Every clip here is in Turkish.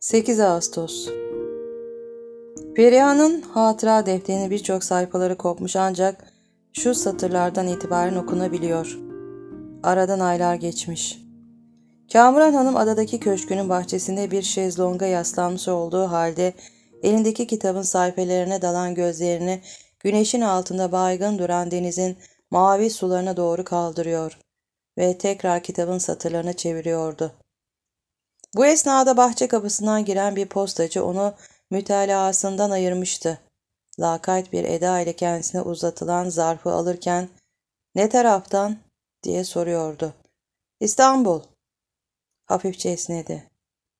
8 Ağustos Perihan'ın hatıra defterini birçok sayfaları kopmuş ancak şu satırlardan itibaren okunabiliyor. Aradan aylar geçmiş. Kamuran Hanım adadaki köşkünün bahçesinde bir şezlonga yaslanmış olduğu halde elindeki kitabın sayfelerine dalan gözlerini güneşin altında baygın duran denizin mavi sularına doğru kaldırıyor ve tekrar kitabın satırlarını çeviriyordu. Bu esnada bahçe kapısından giren bir postacı onu mütalaasından ayırmıştı. Lakayt bir eda ile kendisine uzatılan zarfı alırken ''Ne taraftan?'' diye soruyordu. ''İstanbul.'' Hafifçe esnedi.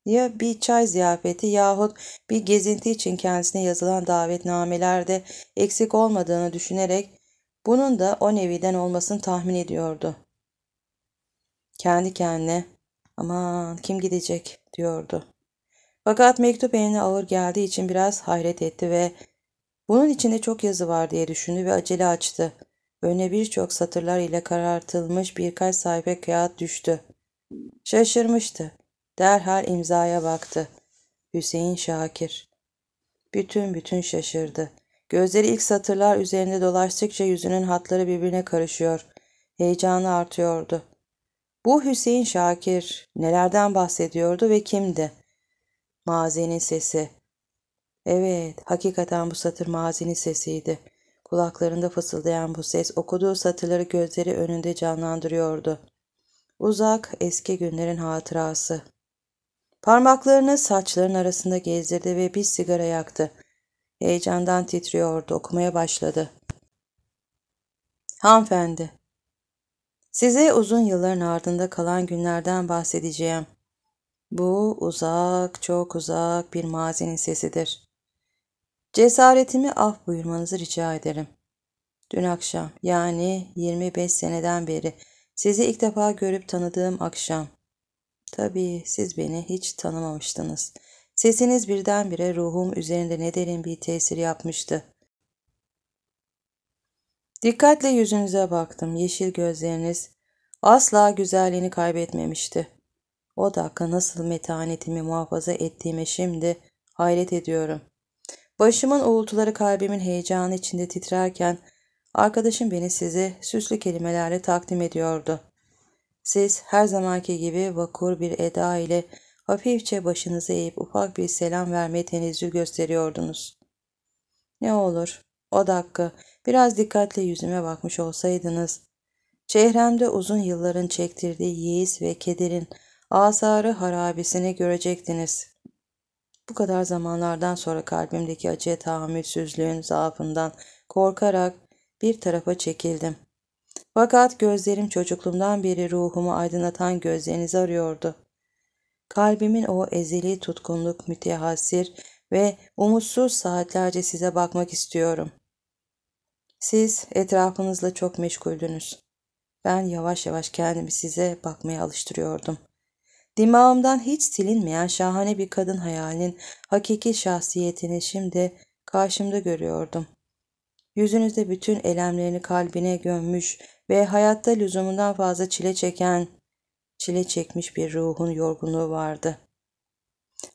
Ya bir çay ziyafeti yahut bir gezinti için kendisine yazılan davetnamelerde eksik olmadığını düşünerek bunun da o neviden olmasını tahmin ediyordu. Kendi kendine aman kim gidecek diyordu. Fakat mektup eline ağır geldiği için biraz hayret etti ve bunun içinde çok yazı var diye düşündü ve acele açtı. Önüne birçok satırlar ile karartılmış birkaç sayfa kağıt düştü. Şaşırmıştı. Derhal imzaya baktı. Hüseyin Şakir. Bütün bütün şaşırdı. Gözleri ilk satırlar üzerinde dolaştıkça yüzünün hatları birbirine karışıyor. Heyecanı artıyordu. Bu Hüseyin Şakir nelerden bahsediyordu ve kimdi? Mazinin sesi. Evet, hakikaten bu satır mazinin sesiydi. Kulaklarında fısıldayan bu ses okuduğu satırları gözleri önünde canlandırıyordu. Uzak, eski günlerin hatırası. Parmaklarını saçların arasında gezdirdi ve bir sigara yaktı. Heyecandan titriyordu, okumaya başladı. Hanımefendi, Size uzun yılların ardında kalan günlerden bahsedeceğim. Bu uzak, çok uzak bir mazinin sesidir. Cesaretimi af buyurmanızı rica ederim. Dün akşam, yani 25 seneden beri sizi ilk defa görüp tanıdığım akşam. Tabii siz beni hiç tanımamıştınız. Sesiniz birdenbire ruhum üzerinde ne derin bir tesir yapmıştı. Dikkatle yüzünüze baktım. Yeşil gözleriniz asla güzelliğini kaybetmemişti. O dakika nasıl metanetimi muhafaza ettiğime şimdi hayret ediyorum. Başımın uğultuları kalbimin heyecanı içinde titrerken arkadaşım beni size süslü kelimelerle takdim ediyordu. Siz her zamanki gibi vakur bir eda ile hafifçe başınızı eğip ufak bir selam vermeye tenezzül gösteriyordunuz. Ne olur o dakika biraz dikkatle yüzüme bakmış olsaydınız. Çehremde uzun yılların çektirdiği yeis ve kederin asarı harabesini görecektiniz. Bu kadar zamanlardan sonra kalbimdeki acıya tahammülsüzlüğün zaafından korkarak bir tarafa çekildim. Fakat gözlerim çocukluğumdan beri ruhumu aydınlatan gözlerinizi arıyordu. Kalbimin o ezeli tutkunluk, mütehasir ve umutsuz saatlerce size bakmak istiyorum. Siz etrafınızla çok meşguldünüz. Ben yavaş yavaş kendimi size bakmaya alıştırıyordum. Dimağımdan hiç silinmeyen şahane bir kadın hayalinin hakiki şahsiyetini şimdi karşımda görüyordum. Yüzünüzde bütün elemlerini kalbine gömmüş ve hayatta lüzumundan fazla çile çeken, çile çekmiş bir ruhun yorgunluğu vardı.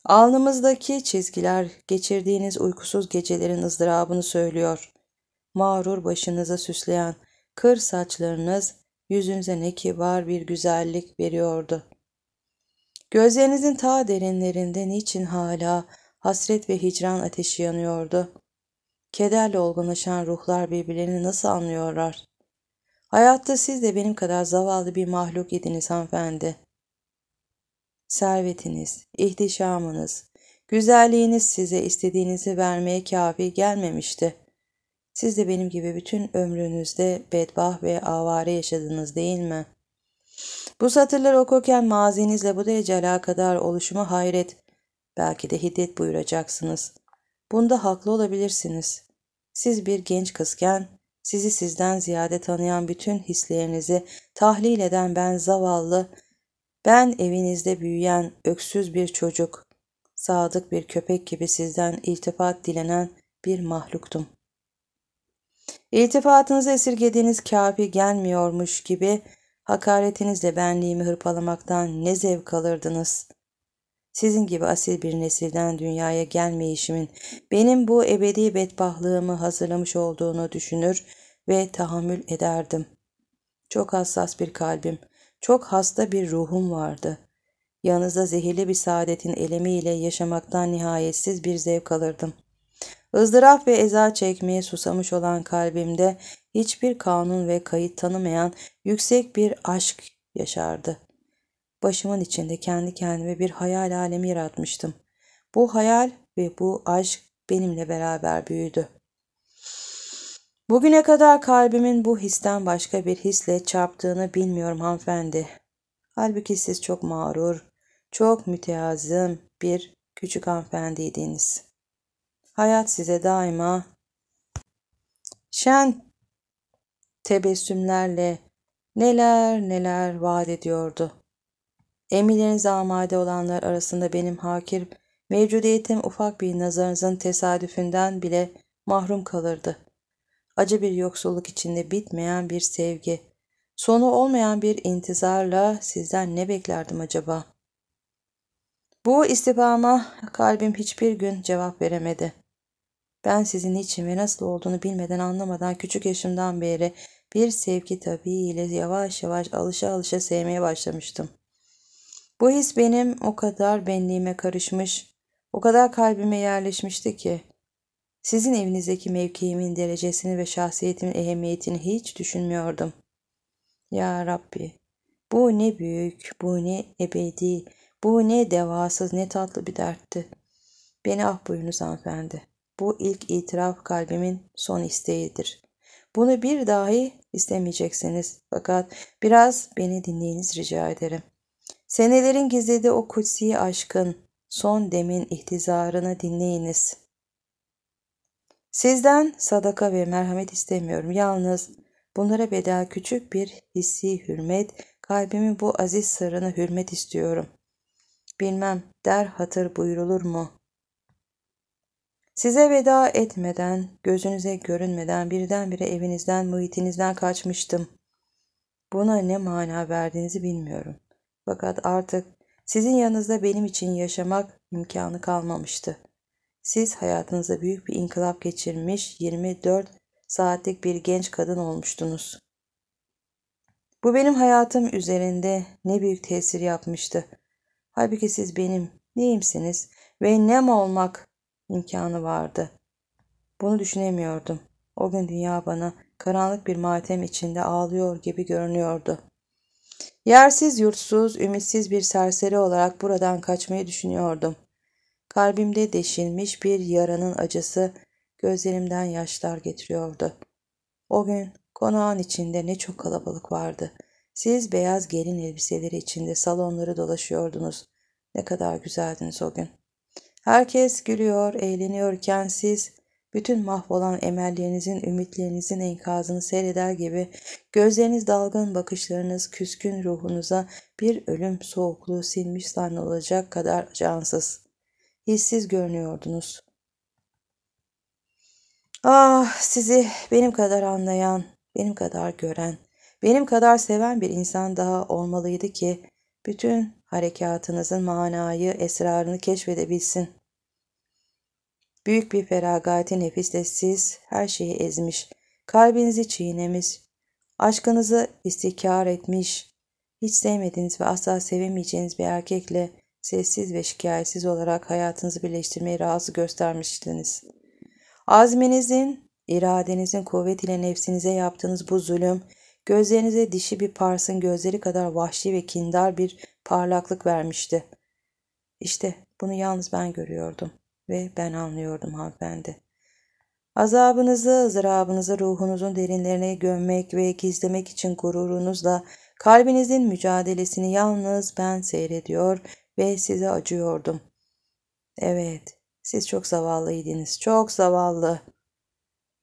Alnımızdaki çizgiler geçirdiğiniz uykusuz gecelerin ızdırabını söylüyor. Mağrur başınıza süsleyen kır saçlarınız yüzünüze ne kibar bir güzellik veriyordu. Gözlerinizin ta derinlerinde niçin hala hasret ve hicran ateşi yanıyordu? Kederle olgunlaşan ruhlar birbirlerini nasıl anlıyorlar? Hayatta siz de benim kadar zavallı bir mahluk idiniz hanımefendi servetiniz, ihtişamınız, güzelliğiniz size istediğinizi vermeye kafi gelmemişti. Siz de benim gibi bütün ömrünüzde bedbah ve avare yaşadınız değil mi? Bu satırları okurken mazinizle bu derece alakadar oluşuma hayret, belki de hiddet buyuracaksınız. Bunda haklı olabilirsiniz. Siz bir genç kızken sizi sizden ziyade tanıyan bütün hislerinizi tahlil eden ben zavallı, ben evinizde büyüyen öksüz bir çocuk, sadık bir köpek gibi sizden iltifat dilenen bir mahluktum. İltifatınızı esirgediğiniz kafi gelmiyormuş gibi hakaretinizle benliğimi hırpalamaktan ne zevk alırdınız? Sizin gibi asil bir nesilden dünyaya gelmeyişimin benim bu ebedi bedbahlığımı hazırlamış olduğunu düşünür ve tahammül ederdim. Çok hassas bir kalbim çok hasta bir ruhum vardı. Yanınızda zehirli bir saadetin elemiyle yaşamaktan nihayetsiz bir zevk alırdım. Izdıraf ve eza çekmeye susamış olan kalbimde hiçbir kanun ve kayıt tanımayan yüksek bir aşk yaşardı. Başımın içinde kendi kendime bir hayal alemi yaratmıştım. Bu hayal ve bu aşk benimle beraber büyüdü. Bugüne kadar kalbimin bu histen başka bir hisle çarptığını bilmiyorum hanımefendi. Halbuki siz çok mağrur, çok müteazım bir küçük hanımefendiydiniz. Hayat size daima şen tebessümlerle neler neler vaat ediyordu. Emirlerinize amade olanlar arasında benim hakir mevcudiyetim ufak bir nazarınızın tesadüfünden bile mahrum kalırdı.'' acı bir yoksulluk içinde bitmeyen bir sevgi, sonu olmayan bir intizarla sizden ne beklerdim acaba? Bu istibama kalbim hiçbir gün cevap veremedi. Ben sizin için ve nasıl olduğunu bilmeden anlamadan küçük yaşımdan beri bir sevgi tabiiyle yavaş yavaş alışa alışa sevmeye başlamıştım. Bu his benim o kadar benliğime karışmış, o kadar kalbime yerleşmişti ki sizin evinizdeki mevkiimin derecesini ve şahsiyetimin ehemmiyetini hiç düşünmüyordum. Ya Rabbi, bu ne büyük, bu ne ebedi, bu ne devasız, ne tatlı bir dertti. Beni ah buyurunuz hanımefendi. Bu ilk itiraf kalbimin son isteğidir. Bunu bir dahi istemeyeceksiniz. Fakat biraz beni dinleyiniz rica ederim. Senelerin gizlediği o kutsi aşkın, son demin ihtizarını dinleyiniz. Sizden sadaka ve merhamet istemiyorum. Yalnız bunlara bedel küçük bir hissi hürmet, kalbimin bu aziz sırrına hürmet istiyorum. Bilmem der hatır buyurulur mu? Size veda etmeden, gözünüze görünmeden birdenbire evinizden, muhitinizden kaçmıştım. Buna ne mana verdiğinizi bilmiyorum. Fakat artık sizin yanınızda benim için yaşamak imkanı kalmamıştı.'' Siz hayatınıza büyük bir inkılap geçirmiş 24 saatlik bir genç kadın olmuştunuz. Bu benim hayatım üzerinde ne büyük tesir yapmıştı. Halbuki siz benim neyimsiniz ve nem olmak imkanı vardı. Bunu düşünemiyordum. O gün dünya bana karanlık bir matem içinde ağlıyor gibi görünüyordu. Yersiz, yurtsuz, ümitsiz bir serseri olarak buradan kaçmayı düşünüyordum. Kalbimde deşilmiş bir yaranın acısı gözlerimden yaşlar getiriyordu. O gün konağın içinde ne çok kalabalık vardı. Siz beyaz gelin elbiseleri içinde salonları dolaşıyordunuz. Ne kadar güzeldiniz o gün. Herkes gülüyor, eğleniyorken siz bütün mahvolan emellerinizin, ümitlerinizin enkazını seyreder gibi gözleriniz dalgın bakışlarınız küskün ruhunuza bir ölüm soğukluğu sinmiş zannolacak kadar cansız hissiz görünüyordunuz. Ah sizi benim kadar anlayan, benim kadar gören, benim kadar seven bir insan daha olmalıydı ki bütün harekatınızın manayı, esrarını keşfedebilsin. Büyük bir feragati nefisle siz her şeyi ezmiş, kalbinizi çiğnemiş, aşkınızı istikrar etmiş, hiç sevmediğiniz ve asla sevemeyeceğiniz bir erkekle sessiz ve şikayetsiz olarak hayatınızı birleştirmeyi razı göstermiştiniz. Azminizin, iradenizin kuvvetiyle nefsinize yaptığınız bu zulüm, gözlerinize dişi bir parsın gözleri kadar vahşi ve kindar bir parlaklık vermişti. İşte bunu yalnız ben görüyordum ve ben anlıyordum hanımefendi. Azabınızı, ızdırabınızı ruhunuzun derinlerine gömmek ve gizlemek için gururunuzla kalbinizin mücadelesini yalnız ben seyrediyor ve size acıyordum. Evet, siz çok zavallıydınız, çok zavallı.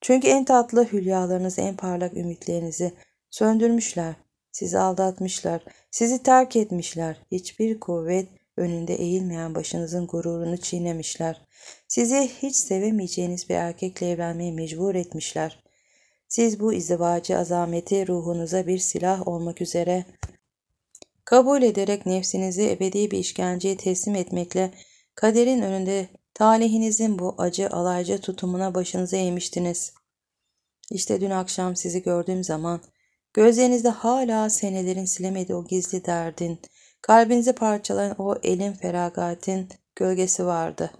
Çünkü en tatlı hülyalarınız, en parlak ümitlerinizi söndürmüşler. Sizi aldatmışlar, sizi terk etmişler. Hiçbir kuvvet önünde eğilmeyen başınızın gururunu çiğnemişler. Sizi hiç sevemeyeceğiniz bir erkekle evlenmeye mecbur etmişler. Siz bu izdivacı azameti ruhunuza bir silah olmak üzere Kabul ederek nefsinizi ebedi bir işkenceye teslim etmekle kaderin önünde talihinizin bu acı alaycı tutumuna başınızı eğmiştiniz. İşte dün akşam sizi gördüğüm zaman gözlerinizde hala senelerin silemedi o gizli derdin, kalbinizi parçalayan o elin feragatin gölgesi vardı.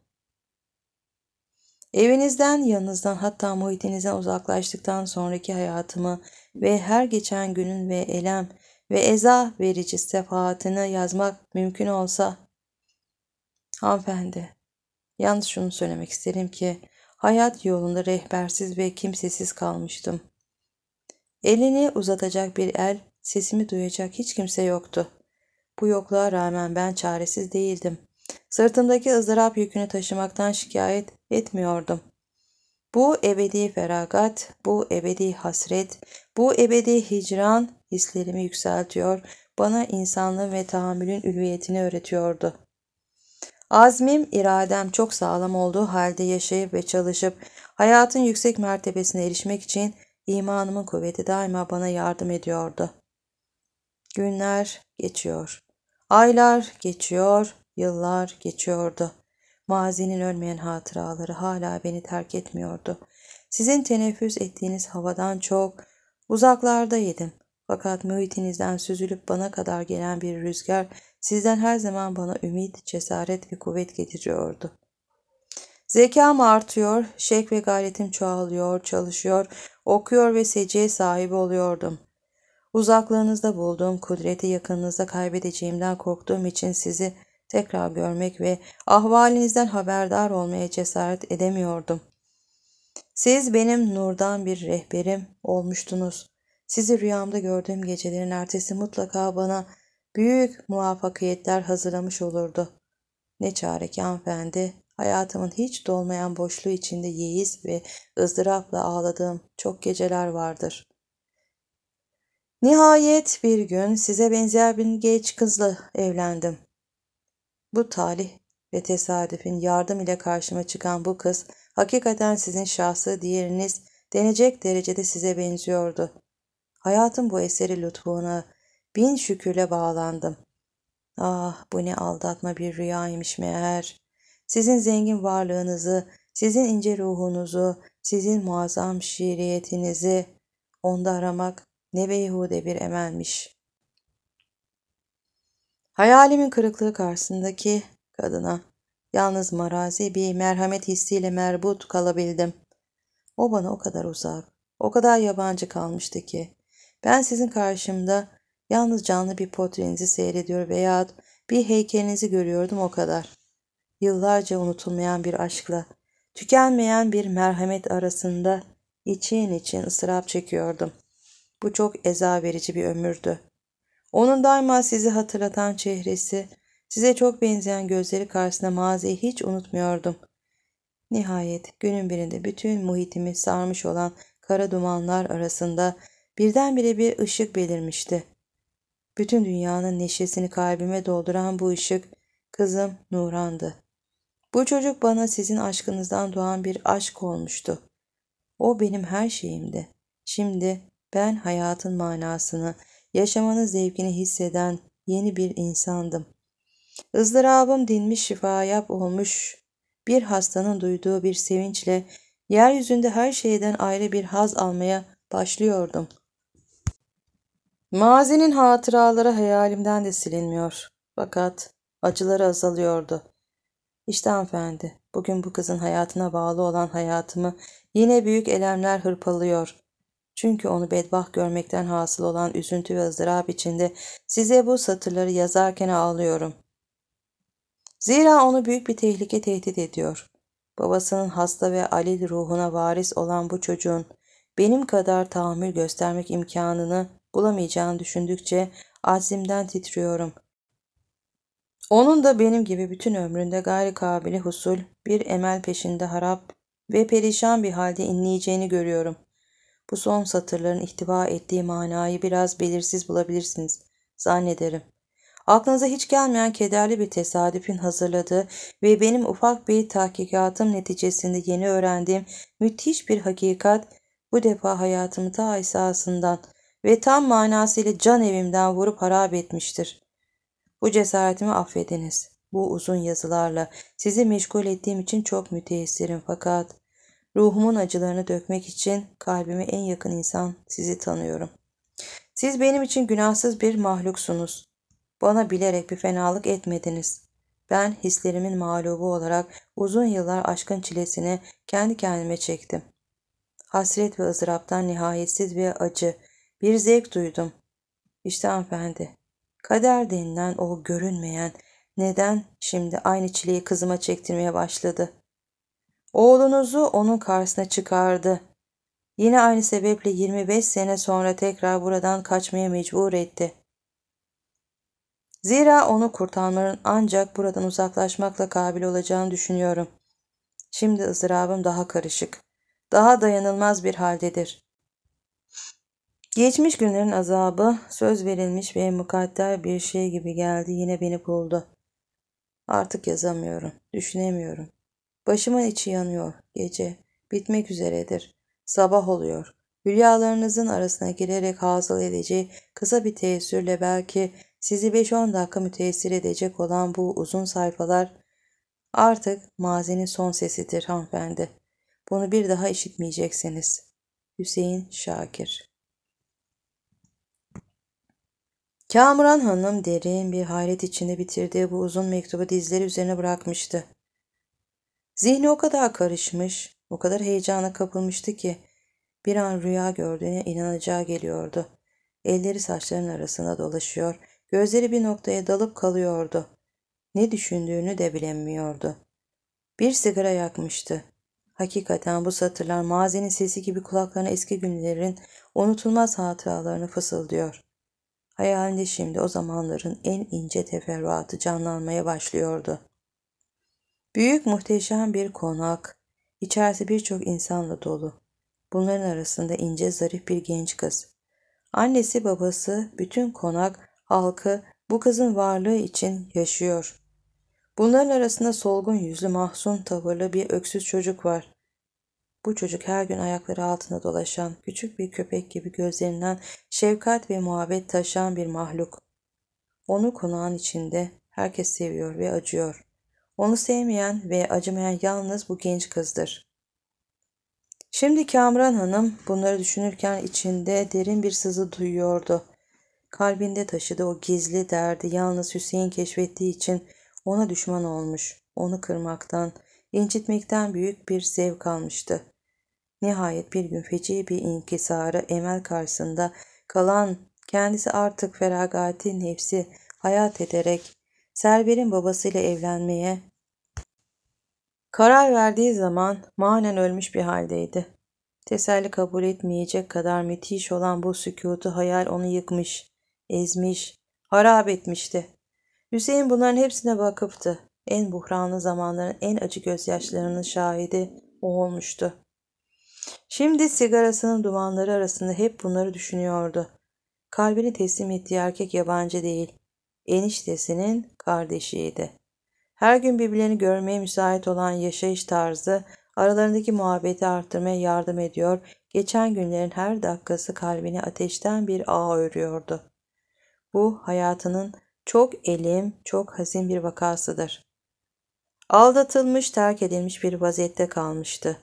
Evinizden, yanınızdan hatta muhitinizden uzaklaştıktan sonraki hayatımı ve her geçen günün ve elem, ve eza verici sefaatini yazmak mümkün olsa. Hanımefendi, yalnız şunu söylemek isterim ki hayat yolunda rehbersiz ve kimsesiz kalmıştım. Elini uzatacak bir el, sesimi duyacak hiç kimse yoktu. Bu yokluğa rağmen ben çaresiz değildim. Sırtımdaki ızdırap yükünü taşımaktan şikayet etmiyordum. Bu ebedi feragat, bu ebedi hasret, bu ebedi hicran hislerimi yükseltiyor, bana insanlığın ve tahammülün ülviyetini öğretiyordu. Azmim, iradem çok sağlam olduğu halde yaşayıp ve çalışıp hayatın yüksek mertebesine erişmek için imanımın kuvveti daima bana yardım ediyordu. Günler geçiyor, aylar geçiyor, yıllar geçiyordu. Mazinin ölmeyen hatıraları hala beni terk etmiyordu. Sizin teneffüs ettiğiniz havadan çok uzaklarda yedim. Fakat mühitinizden süzülüp bana kadar gelen bir rüzgar sizden her zaman bana ümit, cesaret ve kuvvet getiriyordu. Zekam artıyor, şek ve gayretim çoğalıyor, çalışıyor, okuyor ve seciye sahibi oluyordum. Uzaklığınızda bulduğum kudreti yakınınızda kaybedeceğimden korktuğum için sizi tekrar görmek ve ahvalinizden haberdar olmaya cesaret edemiyordum. Siz benim nurdan bir rehberim olmuştunuz. Sizi rüyamda gördüğüm gecelerin ertesi mutlaka bana büyük muvaffakiyetler hazırlamış olurdu. Ne çare ki hanımefendi, hayatımın hiç dolmayan boşluğu içinde yeis ve ızdırapla ağladığım çok geceler vardır. Nihayet bir gün size benzer bir genç kızla evlendim. Bu talih ve tesadüfün yardım ile karşıma çıkan bu kız hakikaten sizin şahsı diğeriniz denecek derecede size benziyordu. Hayatım bu eseri lütfuna bin şükürle bağlandım. Ah bu ne aldatma bir rüyaymış meğer. Sizin zengin varlığınızı, sizin ince ruhunuzu, sizin muazzam şiiriyetinizi onda aramak ne beyhude bir emelmiş.'' Hayalimin kırıklığı karşısındaki kadına yalnız marazi bir merhamet hissiyle merbut kalabildim. O bana o kadar uzak, o kadar yabancı kalmıştı ki. Ben sizin karşımda yalnız canlı bir portrenizi seyrediyor veya bir heykelinizi görüyordum o kadar. Yıllarca unutulmayan bir aşkla, tükenmeyen bir merhamet arasında için için ıstırap çekiyordum. Bu çok eza verici bir ömürdü. Onun daima sizi hatırlatan çehresi, size çok benzeyen gözleri karşısında maziyi hiç unutmuyordum. Nihayet günün birinde bütün muhitimi sarmış olan kara dumanlar arasında birdenbire bir ışık belirmişti. Bütün dünyanın neşesini kalbime dolduran bu ışık kızım Nuran'dı. Bu çocuk bana sizin aşkınızdan doğan bir aşk olmuştu. O benim her şeyimdi. Şimdi ben hayatın manasını, Yaşamanın zevkini hisseden yeni bir insandım. Izdırabım dinmiş şifayap olmuş. Bir hastanın duyduğu bir sevinçle yeryüzünde her şeyden ayrı bir haz almaya başlıyordum. Mazinin hatıraları hayalimden de silinmiyor. Fakat acıları azalıyordu. İşte hanımefendi, bugün bu kızın hayatına bağlı olan hayatımı yine büyük elemler hırpalıyor. Çünkü onu bedbaht görmekten hasıl olan üzüntü ve ızdırap içinde size bu satırları yazarken ağlıyorum. Zira onu büyük bir tehlike tehdit ediyor. Babasının hasta ve alil ruhuna varis olan bu çocuğun benim kadar tahammül göstermek imkanını bulamayacağını düşündükçe azimden titriyorum. Onun da benim gibi bütün ömründe gayri kabili husul, bir emel peşinde harap ve perişan bir halde inleyeceğini görüyorum. Bu son satırların ihtiva ettiği manayı biraz belirsiz bulabilirsiniz zannederim. Aklınıza hiç gelmeyen kederli bir tesadüfün hazırladığı ve benim ufak bir tahkikatım neticesinde yeni öğrendiğim müthiş bir hakikat bu defa hayatımı ta esasından ve tam manasıyla can evimden vurup harap etmiştir. Bu cesaretimi affediniz. Bu uzun yazılarla sizi meşgul ettiğim için çok müteessirim fakat Ruhumun acılarını dökmek için kalbime en yakın insan sizi tanıyorum. Siz benim için günahsız bir mahluksunuz. Bana bilerek bir fenalık etmediniz. Ben hislerimin mağlubu olarak uzun yıllar aşkın çilesini kendi kendime çektim. Hasret ve ızdıraptan nihayetsiz bir acı, bir zevk duydum. İşte hanımefendi, kader denilen o görünmeyen neden şimdi aynı çileyi kızıma çektirmeye başladı? Oğlunuzu onun karşısına çıkardı. Yine aynı sebeple 25 sene sonra tekrar buradan kaçmaya mecbur etti. Zira onu kurtarmanın ancak buradan uzaklaşmakla kabil olacağını düşünüyorum. Şimdi ızdırabım daha karışık. Daha dayanılmaz bir haldedir. Geçmiş günlerin azabı söz verilmiş ve mukadder bir şey gibi geldi yine beni buldu. Artık yazamıyorum, düşünemiyorum. Başımın içi yanıyor. Gece. Bitmek üzeredir. Sabah oluyor. Hülyalarınızın arasına girerek hasıl edici kısa bir tesirle belki sizi 5-10 dakika müteessir edecek olan bu uzun sayfalar artık mazinin son sesidir hanımefendi. Bunu bir daha işitmeyeceksiniz. Hüseyin Şakir Kamuran Hanım derin bir hayret içinde bitirdiği bu uzun mektubu dizleri üzerine bırakmıştı. Zihni o kadar karışmış, o kadar heyecana kapılmıştı ki bir an rüya gördüğüne inanacağı geliyordu. Elleri saçlarının arasında dolaşıyor, gözleri bir noktaya dalıp kalıyordu. Ne düşündüğünü de bilemiyordu. Bir sigara yakmıştı. Hakikaten bu satırlar mazenin sesi gibi kulaklarına eski günlerin unutulmaz hatıralarını fısıldıyor. Hayalinde şimdi o zamanların en ince teferruatı canlanmaya başlıyordu. Büyük muhteşem bir konak. İçerisi birçok insanla dolu. Bunların arasında ince zarif bir genç kız. Annesi babası bütün konak halkı bu kızın varlığı için yaşıyor. Bunların arasında solgun yüzlü mahzun tavırlı bir öksüz çocuk var. Bu çocuk her gün ayakları altında dolaşan, küçük bir köpek gibi gözlerinden şefkat ve muhabbet taşıyan bir mahluk. Onu konağın içinde herkes seviyor ve acıyor. Onu sevmeyen ve acımayan yalnız bu genç kızdır. Şimdi Kamran Hanım bunları düşünürken içinde derin bir sızı duyuyordu. Kalbinde taşıdığı o gizli derdi yalnız Hüseyin keşfettiği için ona düşman olmuş. Onu kırmaktan, incitmekten büyük bir zevk almıştı. Nihayet bir gün feci bir inkisarı emel karşısında kalan kendisi artık feragati nefsi hayat ederek Server'in babasıyla evlenmeye karar verdiği zaman manen ölmüş bir haldeydi. Teselli kabul etmeyecek kadar müthiş olan bu sükutu hayal onu yıkmış, ezmiş, harap etmişti. Hüseyin bunların hepsine bakıptı. En buhranlı zamanların en acı gözyaşlarının şahidi o olmuştu. Şimdi sigarasının dumanları arasında hep bunları düşünüyordu. Kalbini teslim ettiği erkek yabancı değil. Eniştesinin kardeşiydi. Her gün birbirlerini görmeye müsait olan yaşayış tarzı aralarındaki muhabbeti artırmaya yardım ediyor, geçen günlerin her dakikası kalbini ateşten bir ağ örüyordu. Bu hayatının çok elim, çok hazin bir vakasıdır. Aldatılmış, terk edilmiş bir vaziyette kalmıştı.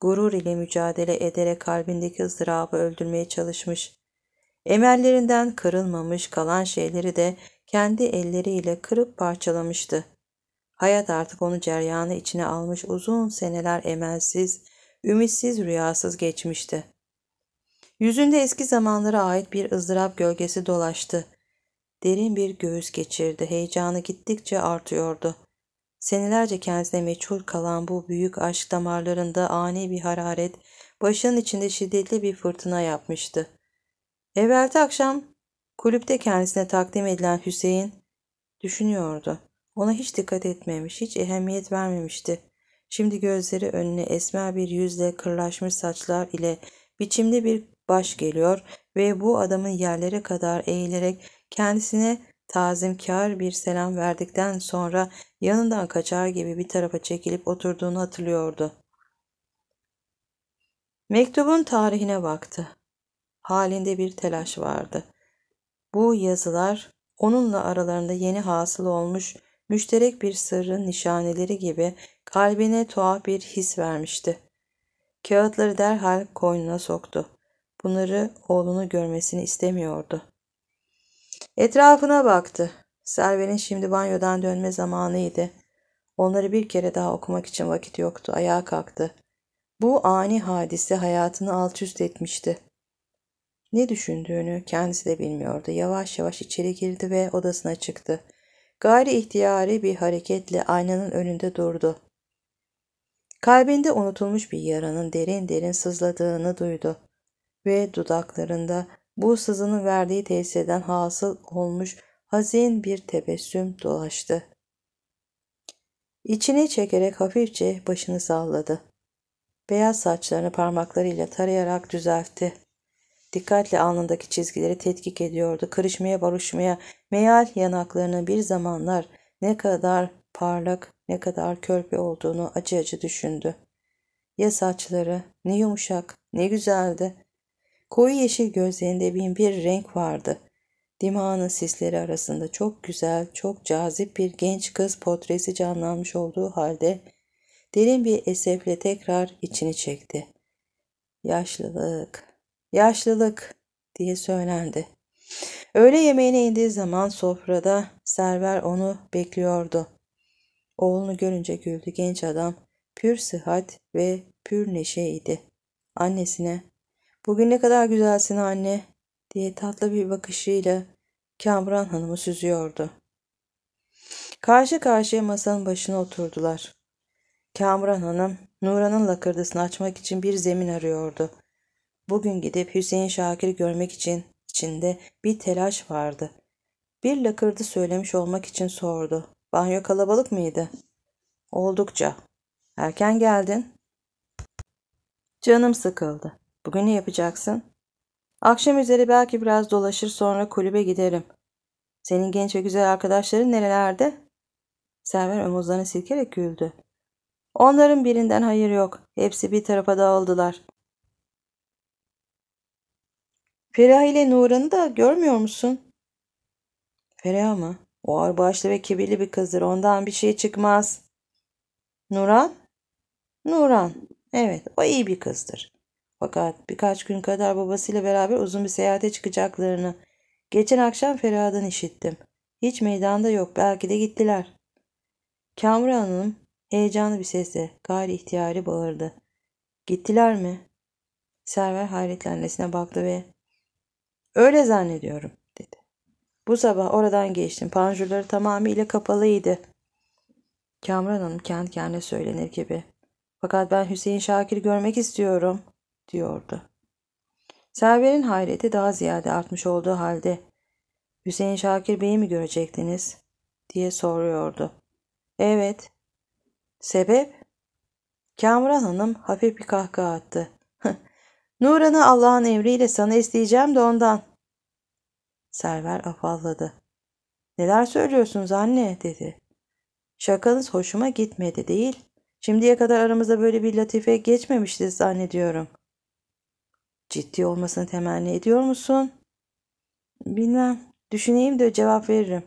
Gurur ile mücadele ederek kalbindeki ızdırabı öldürmeye çalışmış. Emellerinden kırılmamış kalan şeyleri de kendi elleriyle kırıp parçalamıştı. Hayat artık onu ceryanı içine almış uzun seneler emelsiz, ümitsiz rüyasız geçmişti. Yüzünde eski zamanlara ait bir ızdırap gölgesi dolaştı. Derin bir göğüs geçirdi. Heyecanı gittikçe artıyordu. Senelerce kendisine meçhul kalan bu büyük aşk damarlarında ani bir hararet, başının içinde şiddetli bir fırtına yapmıştı. Evvelti akşam Kulüpte kendisine takdim edilen Hüseyin düşünüyordu. Ona hiç dikkat etmemiş, hiç ehemmiyet vermemişti. Şimdi gözleri önüne esmer bir yüzle kırlaşmış saçlar ile biçimli bir baş geliyor ve bu adamın yerlere kadar eğilerek kendisine tazimkar bir selam verdikten sonra yanından kaçar gibi bir tarafa çekilip oturduğunu hatırlıyordu. Mektubun tarihine baktı. Halinde bir telaş vardı. Bu yazılar onunla aralarında yeni hasıl olmuş müşterek bir sırrın nişaneleri gibi kalbine tuhaf bir his vermişti. Kağıtları derhal koynuna soktu. Bunları oğlunu görmesini istemiyordu. Etrafına baktı. Selve'nin şimdi banyodan dönme zamanıydı. Onları bir kere daha okumak için vakit yoktu. Ayağa kalktı. Bu ani hadise hayatını alt üst etmişti. Ne düşündüğünü kendisi de bilmiyordu. Yavaş yavaş içeri girdi ve odasına çıktı. Gayri ihtiyari bir hareketle aynanın önünde durdu. Kalbinde unutulmuş bir yaranın derin derin sızladığını duydu ve dudaklarında bu sızının verdiği tesirden hasıl olmuş hazin bir tebessüm dolaştı. İçini çekerek hafifçe başını salladı. Beyaz saçlarını parmaklarıyla tarayarak düzeltti. Dikkatle alnındaki çizgileri tetkik ediyordu. Kırışmaya barışmaya meyal yanaklarının bir zamanlar ne kadar parlak ne kadar körpe olduğunu acı acı düşündü. Ya saçları ne yumuşak ne güzeldi. Koyu yeşil gözlerinde bin bir renk vardı. Dimağının sisleri arasında çok güzel, çok cazip bir genç kız portresi canlanmış olduğu halde derin bir esefle tekrar içini çekti. Yaşlılık, yaşlılık diye söylendi. Öğle yemeğine indiği zaman sofrada server onu bekliyordu. Oğlunu görünce güldü genç adam. Pür sıhhat ve pür neşe idi Annesine ''Bugün ne kadar güzelsin anne'' diye tatlı bir bakışıyla Kamran Hanım'ı süzüyordu. Karşı karşıya masanın başına oturdular. Kamran Hanım, Nuran'ın lakırdısını açmak için bir zemin arıyordu. Bugün gidip Hüseyin Şakir'i görmek için içinde bir telaş vardı. Bir lakırdı söylemiş olmak için sordu. Banyo kalabalık mıydı? Oldukça. Erken geldin. Canım sıkıldı. Bugün ne yapacaksın? Akşam üzeri belki biraz dolaşır sonra kulübe giderim. Senin genç ve güzel arkadaşların nerelerde? Server omuzlarını silkerek güldü. Onların birinden hayır yok. Hepsi bir tarafa dağıldılar. Feriha ile Nuran'ı da görmüyor musun? Feriha mı? O ağırbaşlı ve kibirli bir kızdır. Ondan bir şey çıkmaz. Nuran? Nuran. Evet o iyi bir kızdır. Fakat birkaç gün kadar babasıyla beraber uzun bir seyahate çıkacaklarını geçen akşam Feriha'dan işittim. Hiç meydanda yok. Belki de gittiler. Kamran Hanım heyecanlı bir sesle gayri ihtiyari bağırdı. Gittiler mi? Server hayretlenmesine baktı ve Öyle zannediyorum dedi. Bu sabah oradan geçtim. Panjurları tamamıyla kapalıydı. Kamran Hanım kendi kendine söylenir gibi. Fakat ben Hüseyin Şakir görmek istiyorum diyordu. Server'in hayreti daha ziyade artmış olduğu halde Hüseyin Şakir Bey'i mi görecektiniz diye soruyordu. Evet. Sebep? Kamran Hanım hafif bir kahkaha attı. Nuran'ı Allah'ın emriyle sana isteyeceğim de ondan. Server afalladı. Neler söylüyorsunuz anne dedi. Şakanız hoşuma gitmedi değil. Şimdiye kadar aramızda böyle bir latife geçmemişti zannediyorum. Ciddi olmasını temenni ediyor musun? Bilmem. Düşüneyim de cevap veririm.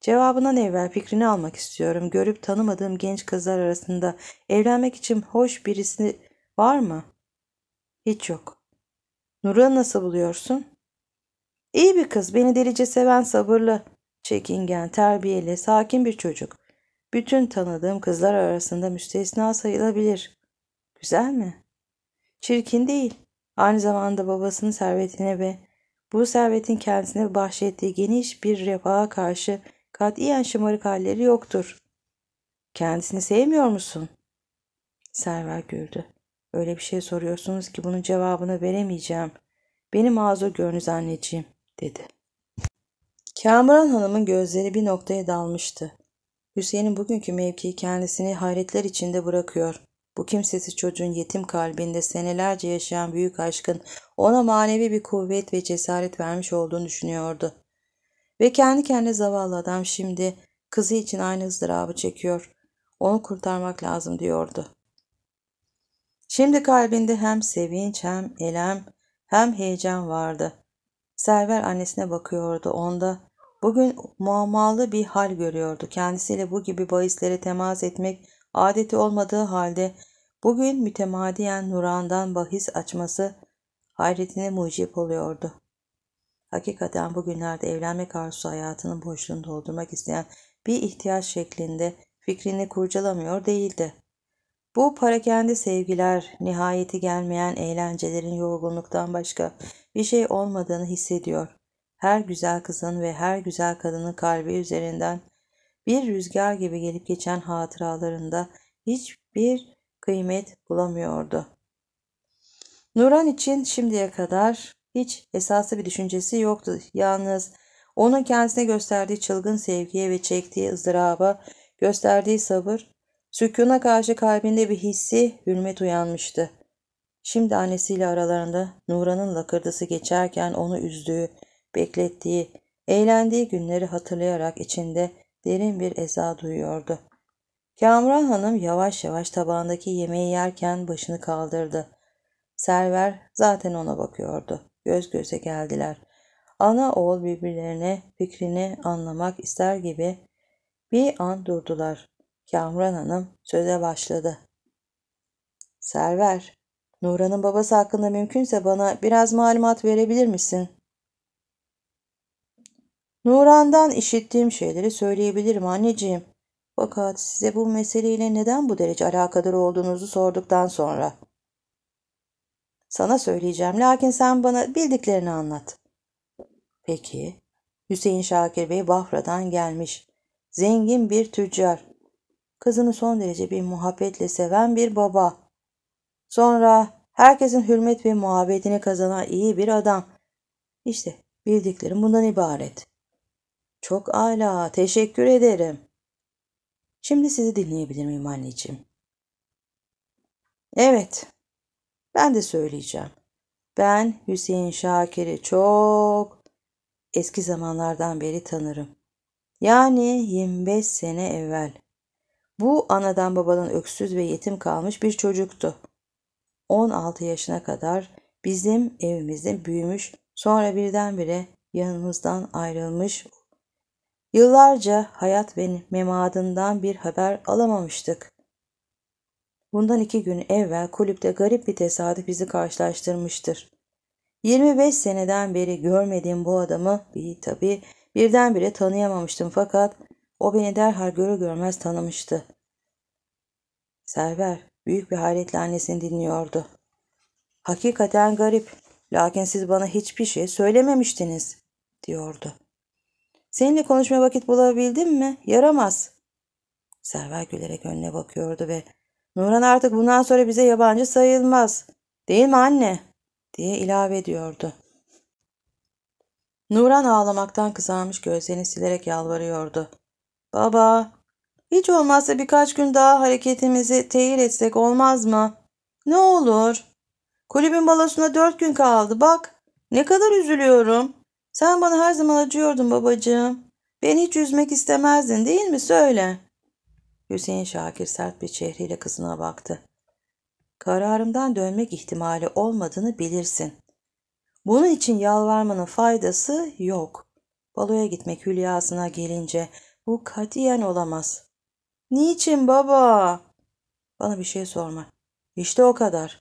Cevabından evvel fikrini almak istiyorum. Görüp tanımadığım genç kızlar arasında evlenmek için hoş birisi var mı? Hiç yok. Nuru'yu nasıl buluyorsun? İyi bir kız, beni delice seven sabırlı, çekingen, terbiyeli, sakin bir çocuk. Bütün tanıdığım kızlar arasında müstesna sayılabilir. Güzel mi? Çirkin değil. Aynı zamanda babasının servetine ve bu servetin kendisine bahşettiği geniş bir refaha karşı katiyen şımarık halleri yoktur. Kendisini sevmiyor musun? Server güldü. Öyle bir şey soruyorsunuz ki bunun cevabını veremeyeceğim. Beni mazur görünüz anneciğim dedi. Kamuran Hanım'ın gözleri bir noktaya dalmıştı. Hüseyin'in bugünkü mevkii kendisini hayretler içinde bırakıyor. Bu kimsesi çocuğun yetim kalbinde senelerce yaşayan büyük aşkın ona manevi bir kuvvet ve cesaret vermiş olduğunu düşünüyordu. Ve kendi kendine zavallı adam şimdi kızı için aynı ızdırabı çekiyor. Onu kurtarmak lazım diyordu. Şimdi kalbinde hem sevinç hem elem hem heyecan vardı. Server annesine bakıyordu onda. Bugün muammalı bir hal görüyordu. Kendisiyle bu gibi bahislere temas etmek adeti olmadığı halde bugün mütemadiyen Nuran'dan bahis açması hayretine mucip oluyordu. Hakikaten bugünlerde evlenme arzusu hayatının boşluğunu doldurmak isteyen bir ihtiyaç şeklinde fikrini kurcalamıyor değildi. Bu parakende sevgiler, nihayeti gelmeyen eğlencelerin yorgunluktan başka bir şey olmadığını hissediyor. Her güzel kızın ve her güzel kadının kalbi üzerinden bir rüzgar gibi gelip geçen hatıralarında hiçbir kıymet bulamıyordu. Nuran için şimdiye kadar hiç esaslı bir düşüncesi yoktu. Yalnız onun kendisine gösterdiği çılgın sevgiye ve çektiği ızdıraba, gösterdiği sabır Sükuna karşı kalbinde bir hissi, hürmet uyanmıştı. Şimdi annesiyle aralarında Nuran'ın lakırdısı geçerken onu üzdüğü, beklettiği, eğlendiği günleri hatırlayarak içinde derin bir eza duyuyordu. Kamran Hanım yavaş yavaş tabağındaki yemeği yerken başını kaldırdı. Server zaten ona bakıyordu. Göz göze geldiler. Ana oğul birbirlerine fikrini anlamak ister gibi bir an durdular. Kamran Hanım söze başladı. Server, Nuran'ın babası hakkında mümkünse bana biraz malumat verebilir misin? Nurandan işittiğim şeyleri söyleyebilirim anneciğim. Fakat size bu meseleyle neden bu derece alakadar olduğunuzu sorduktan sonra. Sana söyleyeceğim lakin sen bana bildiklerini anlat. Peki, Hüseyin Şakir Bey Bafra'dan gelmiş. Zengin bir tüccar kızını son derece bir muhabbetle seven bir baba. Sonra herkesin hürmet ve muhabbetini kazanan iyi bir adam. İşte bildiklerim bundan ibaret. Çok ala, teşekkür ederim. Şimdi sizi dinleyebilir miyim anneciğim? Evet, ben de söyleyeceğim. Ben Hüseyin Şakir'i çok eski zamanlardan beri tanırım. Yani 25 sene evvel. Bu anadan babadan öksüz ve yetim kalmış bir çocuktu. 16 yaşına kadar bizim evimizde büyümüş, sonra birdenbire yanımızdan ayrılmış. Yıllarca hayat ve memadından bir haber alamamıştık. Bundan iki gün evvel kulüpte garip bir tesadüf bizi karşılaştırmıştır. 25 seneden beri görmediğim bu adamı bir tabi birdenbire tanıyamamıştım fakat o beni derhal görür görmez tanımıştı. Server büyük bir hayretle annesini dinliyordu. Hakikaten garip. Lakin siz bana hiçbir şey söylememiştiniz, diyordu. Seninle konuşma vakit bulabildim mi? Yaramaz. Server gülerek önüne bakıyordu ve Nurhan artık bundan sonra bize yabancı sayılmaz. Değil mi anne? diye ilave ediyordu. Nuran ağlamaktan kızarmış gözlerini silerek yalvarıyordu. Baba, hiç olmazsa birkaç gün daha hareketimizi teyir etsek olmaz mı? Ne olur. Kulübün balosuna dört gün kaldı bak. Ne kadar üzülüyorum. Sen bana her zaman acıyordun babacığım. Beni hiç üzmek istemezdin değil mi söyle. Hüseyin Şakir sert bir çehreyle kızına baktı. Kararımdan dönmek ihtimali olmadığını bilirsin. Bunun için yalvarmanın faydası yok. Baloya gitmek hülyasına gelince bu katiyen olamaz. Niçin baba? Bana bir şey sorma. İşte o kadar.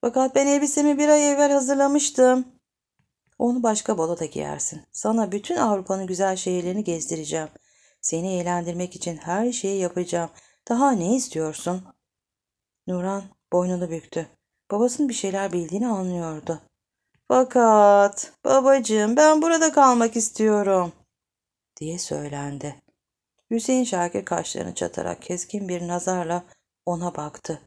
Fakat ben elbisemi bir ay evvel hazırlamıştım. Onu başka baloda giyersin. Sana bütün Avrupa'nın güzel şehirlerini gezdireceğim. Seni eğlendirmek için her şeyi yapacağım. Daha ne istiyorsun? Nuran boynunu büktü. Babasının bir şeyler bildiğini anlıyordu. Fakat babacığım ben burada kalmak istiyorum diye söylendi. Hüseyin Şakir kaşlarını çatarak keskin bir nazarla ona baktı.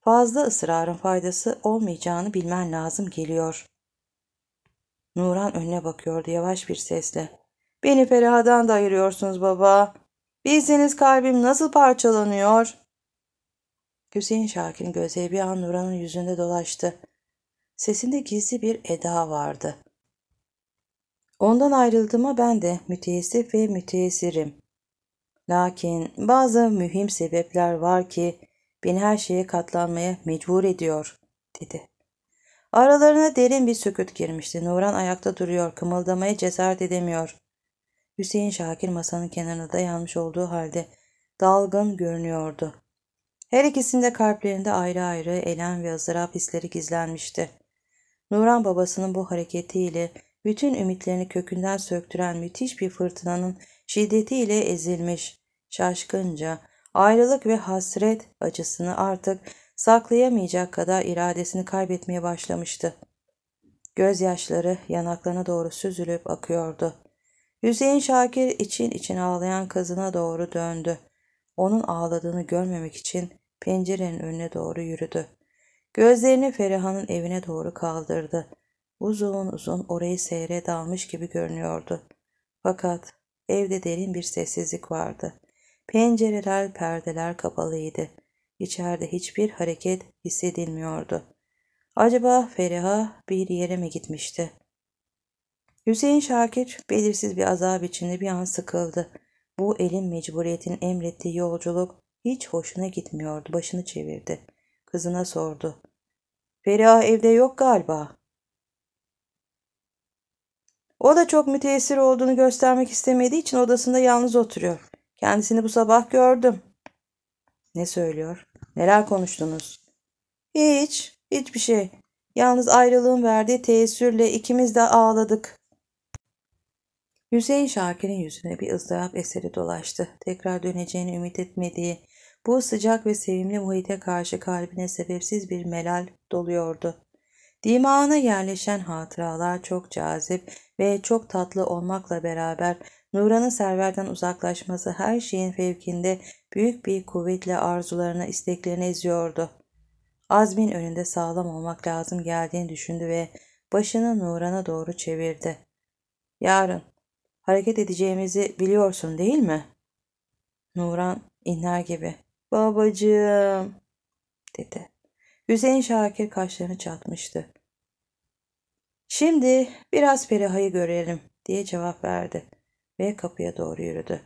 Fazla ısrarın faydası olmayacağını bilmen lazım geliyor. Nuran önüne bakıyordu yavaş bir sesle. Beni Feriha'dan da ayırıyorsunuz baba. Bilseniz kalbim nasıl parçalanıyor. Hüseyin Şakir'in gözleri bir an Nuran'ın yüzünde dolaştı. Sesinde gizli bir eda vardı. Ondan ayrıldığıma ben de müteessif ve müteessirim. Lakin bazı mühim sebepler var ki beni her şeye katlanmaya mecbur ediyor, dedi. Aralarına derin bir sükut girmişti. Nuran ayakta duruyor, kımıldamaya cesaret edemiyor. Hüseyin Şakir masanın kenarına dayanmış olduğu halde dalgın görünüyordu. Her ikisinde kalplerinde ayrı ayrı elem ve ızdırap hisleri gizlenmişti. Nuran babasının bu hareketiyle bütün ümitlerini kökünden söktüren müthiş bir fırtınanın şiddetiyle ezilmiş, şaşkınca, ayrılık ve hasret acısını artık saklayamayacak kadar iradesini kaybetmeye başlamıştı. Gözyaşları yanaklarına doğru süzülüp akıyordu. Hüseyin Şakir için için ağlayan kızına doğru döndü. Onun ağladığını görmemek için pencerenin önüne doğru yürüdü. Gözlerini Feriha'nın evine doğru kaldırdı. Uzun uzun orayı seyre dalmış gibi görünüyordu. Fakat evde derin bir sessizlik vardı. Pencereler, perdeler kapalıydı. İçeride hiçbir hareket hissedilmiyordu. Acaba Feriha bir yere mi gitmişti? Hüseyin Şakir belirsiz bir azap içinde bir an sıkıldı. Bu elin mecburiyetin emrettiği yolculuk hiç hoşuna gitmiyordu. Başını çevirdi. Kızına sordu. Feriha evde yok galiba. O da çok müteessir olduğunu göstermek istemediği için odasında yalnız oturuyor. Kendisini bu sabah gördüm. Ne söylüyor? Neler konuştunuz? Hiç, hiçbir şey. Yalnız ayrılığın verdiği teessürle ikimiz de ağladık. Hüseyin Şakir'in yüzüne bir ızdırap eseri dolaştı. Tekrar döneceğini ümit etmediği, bu sıcak ve sevimli muhite karşı kalbine sebepsiz bir melal doluyordu. Dimağına yerleşen hatıralar çok cazip ve çok tatlı olmakla beraber Nuran'ın Server'den uzaklaşması her şeyin fevkinde büyük bir kuvvetle arzularını, isteklerini eziyordu. Azmin önünde sağlam olmak lazım geldiğini düşündü ve başını Nuran'a doğru çevirdi. Yarın hareket edeceğimizi biliyorsun değil mi? Nuran inler gibi. Babacığım dedi. Hüseyin Şakir kaşlarını çatmıştı. Şimdi biraz Feriha'yı görelim diye cevap verdi ve kapıya doğru yürüdü.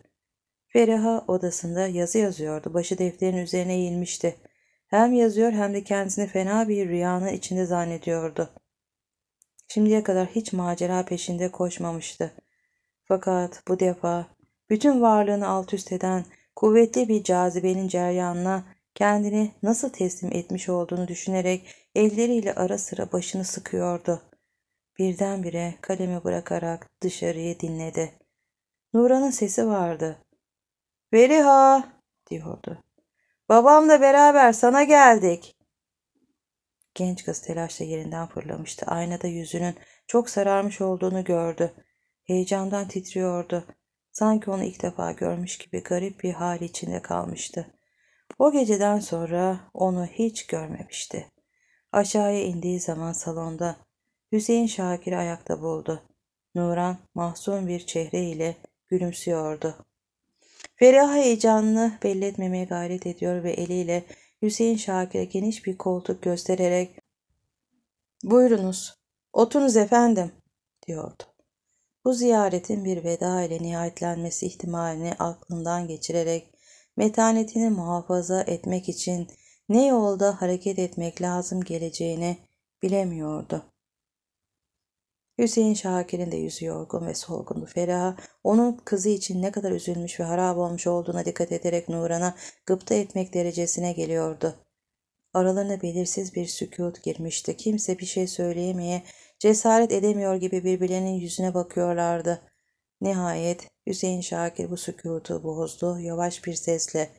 Feriha odasında yazı yazıyordu. Başı defterin üzerine eğilmişti. Hem yazıyor hem de kendisini fena bir rüyanın içinde zannediyordu. Şimdiye kadar hiç macera peşinde koşmamıştı. Fakat bu defa bütün varlığını alt üst eden kuvvetli bir cazibenin ceryanına kendini nasıl teslim etmiş olduğunu düşünerek elleriyle ara sıra başını sıkıyordu birdenbire kalemi bırakarak dışarıyı dinledi. Nura'nın sesi vardı. Veliha diyordu. Babamla beraber sana geldik. Genç kız telaşla yerinden fırlamıştı. Aynada yüzünün çok sararmış olduğunu gördü. Heyecandan titriyordu. Sanki onu ilk defa görmüş gibi garip bir hal içinde kalmıştı. O geceden sonra onu hiç görmemişti. Aşağıya indiği zaman salonda Hüseyin Şakir'i ayakta buldu. Nuran mahzun bir çehre ile gülümsüyordu. Feriha heyecanını belli etmemeye gayret ediyor ve eliyle Hüseyin Şakir'e geniş bir koltuk göstererek ''Buyurunuz, oturunuz efendim.'' diyordu. Bu ziyaretin bir veda ile nihayetlenmesi ihtimalini aklından geçirerek metanetini muhafaza etmek için ne yolda hareket etmek lazım geleceğini bilemiyordu. Hüseyin Şakir'in de yüzü yorgun ve solgundu. Feriha onun kızı için ne kadar üzülmüş ve harap olmuş olduğuna dikkat ederek Nuran'a gıpta etmek derecesine geliyordu. Aralarına belirsiz bir sükut girmişti. Kimse bir şey söyleyemeye, cesaret edemiyor gibi birbirlerinin yüzüne bakıyorlardı. Nihayet Hüseyin Şakir bu sükutu bozdu yavaş bir sesle.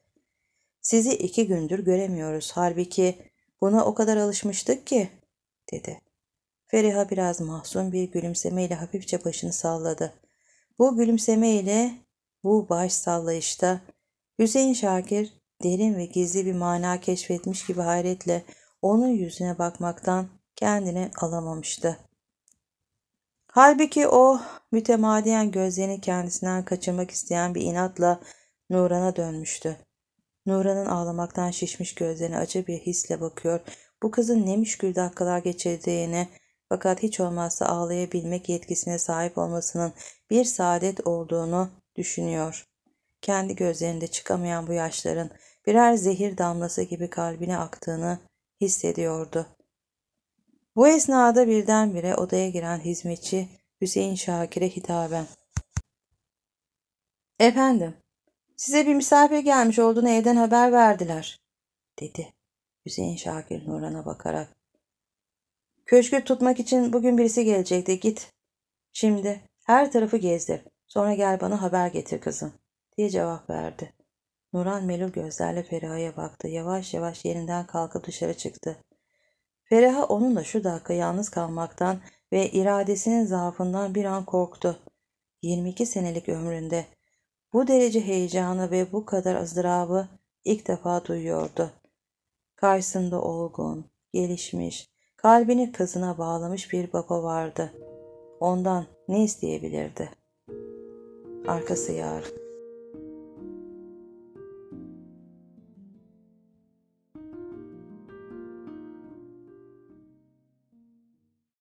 Sizi iki gündür göremiyoruz halbuki buna o kadar alışmıştık ki dedi. Feriha biraz mahzun bir gülümsemeyle hafifçe başını salladı. Bu gülümsemeyle, bu baş sallayışta Hüseyin Şakir derin ve gizli bir mana keşfetmiş gibi hayretle onun yüzüne bakmaktan kendini alamamıştı. Halbuki o mütemadiyen gözlerini kendisinden kaçırmak isteyen bir inatla Nuran'a dönmüştü. Nuran'ın ağlamaktan şişmiş gözlerine acı bir hisle bakıyor. Bu kızın ne müşkül dakikalar geçirdiğini, fakat hiç olmazsa ağlayabilmek yetkisine sahip olmasının bir saadet olduğunu düşünüyor. Kendi gözlerinde çıkamayan bu yaşların birer zehir damlası gibi kalbine aktığını hissediyordu. Bu esnada birdenbire odaya giren hizmetçi Hüseyin Şakir'e hitaben. Efendim, size bir misafir gelmiş olduğunu evden haber verdiler, dedi. Hüseyin Şakir Nurhan'a bakarak Köşkü tutmak için bugün birisi gelecekti. Git. Şimdi her tarafı gezdir. Sonra gel bana haber getir kızım. Diye cevap verdi. Nuran melul gözlerle Feriha'ya baktı. Yavaş yavaş yerinden kalkıp dışarı çıktı. Feriha onunla şu dakika yalnız kalmaktan ve iradesinin zaafından bir an korktu. 22 senelik ömründe bu derece heyecanı ve bu kadar ızdırabı ilk defa duyuyordu. Karşısında olgun, gelişmiş, Kalbini kızına bağlamış bir baba vardı. Ondan ne isteyebilirdi? Arkası yarın.